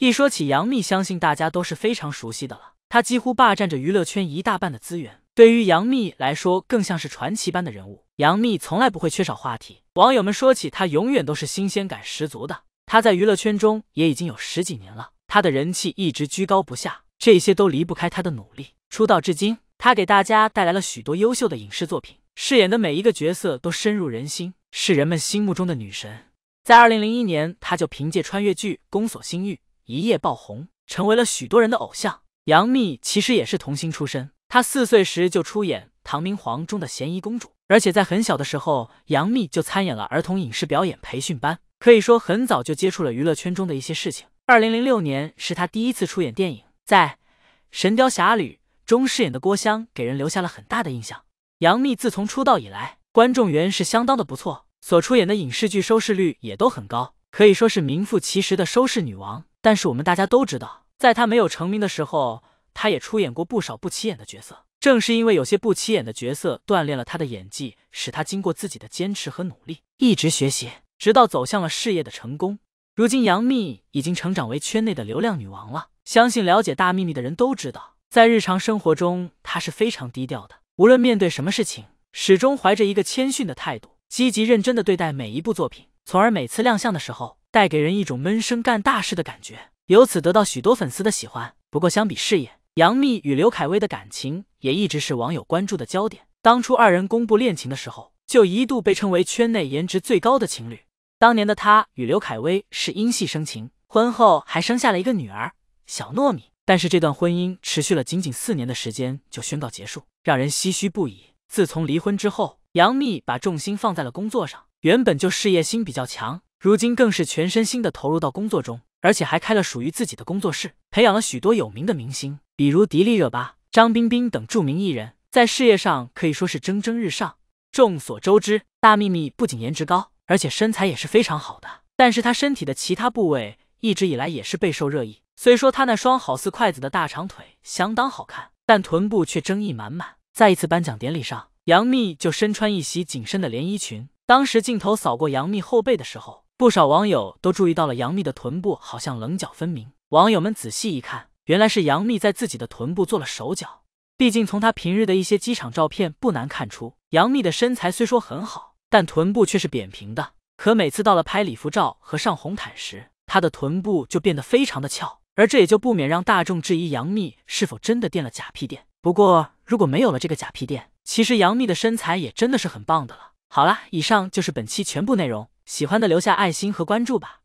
一说起杨幂，相信大家都是非常熟悉的了。她几乎霸占着娱乐圈一大半的资源，对于杨幂来说，更像是传奇般的人物。杨幂从来不会缺少话题，网友们说起她，永远都是新鲜感十足的。她在娱乐圈中也已经有十几年了，她的人气一直居高不下，这些都离不开她的努力。出道至今，她给大家带来了许多优秀的影视作品，饰演的每一个角色都深入人心，是人们心目中的女神。在二零零一年，她就凭借穿越剧《宫锁心玉》。一夜爆红，成为了许多人的偶像。杨幂其实也是童星出身，她四岁时就出演《唐明皇》中的咸宜公主，而且在很小的时候，杨幂就参演了儿童影视表演培训班，可以说很早就接触了娱乐圈中的一些事情。二零零六年是她第一次出演电影，在《神雕侠侣》中饰演的郭襄，给人留下了很大的印象。杨幂自从出道以来，观众缘是相当的不错，所出演的影视剧收视率也都很高。可以说是名副其实的收视女王，但是我们大家都知道，在她没有成名的时候，她也出演过不少不起眼的角色。正是因为有些不起眼的角色锻炼了她的演技，使她经过自己的坚持和努力，一直学习，直到走向了事业的成功。如今，杨幂已经成长为圈内的流量女王了。相信了解大秘密的人都知道，在日常生活中，她是非常低调的，无论面对什么事情，始终怀着一个谦逊的态度，积极认真的对待每一部作品。从而每次亮相的时候，带给人一种闷声干大事的感觉，由此得到许多粉丝的喜欢。不过，相比事业，杨幂与刘恺威的感情也一直是网友关注的焦点。当初二人公布恋情的时候，就一度被称为圈内颜值最高的情侣。当年的她与刘恺威是因戏生情，婚后还生下了一个女儿小糯米。但是，这段婚姻持续了仅仅四年的时间就宣告结束，让人唏嘘不已。自从离婚之后，杨幂把重心放在了工作上。原本就事业心比较强，如今更是全身心的投入到工作中，而且还开了属于自己的工作室，培养了许多有名的明星，比如迪丽热巴、张彬彬等著名艺人，在事业上可以说是蒸蒸日上。众所周知，大幂幂不仅颜值高，而且身材也是非常好的，但是她身体的其他部位一直以来也是备受热议。虽说她那双好似筷子的大长腿相当好看，但臀部却争议满满。在一次颁奖典礼上，杨幂就身穿一袭紧身的连衣裙。当时镜头扫过杨幂后背的时候，不少网友都注意到了杨幂的臀部好像棱角分明。网友们仔细一看，原来是杨幂在自己的臀部做了手脚。毕竟从她平日的一些机场照片不难看出，杨幂的身材虽说很好，但臀部却是扁平的。可每次到了拍礼服照和上红毯时，她的臀部就变得非常的翘，而这也就不免让大众质疑杨幂是否真的垫了假屁垫。不过如果没有了这个假屁垫，其实杨幂的身材也真的是很棒的了。好啦，以上就是本期全部内容。喜欢的留下爱心和关注吧。